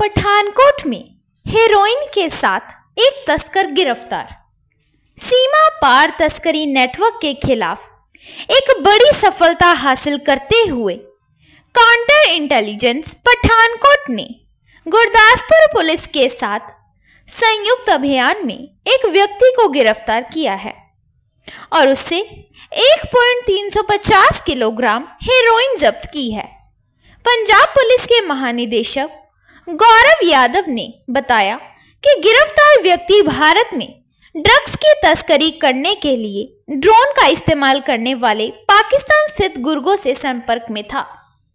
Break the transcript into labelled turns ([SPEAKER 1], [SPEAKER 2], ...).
[SPEAKER 1] पठानकोट में हेरोइन के साथ एक तस्कर गिरफ्तार सीमा पार तस्करी नेटवर्क के खिलाफ एक बड़ी सफलता हासिल करते हुए काउंटर इंटेलिजेंस पठानकोट ने गुरदासपुर पुलिस के साथ संयुक्त अभियान में एक व्यक्ति को गिरफ्तार किया है और उससे 1.350 किलोग्राम हेरोइन जब्त की है पंजाब पुलिस के महानिदेशक गौरव यादव ने बताया कि गिरफ्तार व्यक्ति भारत में ड्रग्स की तस्करी करने के लिए ड्रोन का इस्तेमाल करने वाले पाकिस्तान स्थित गुर्गों से संपर्क में था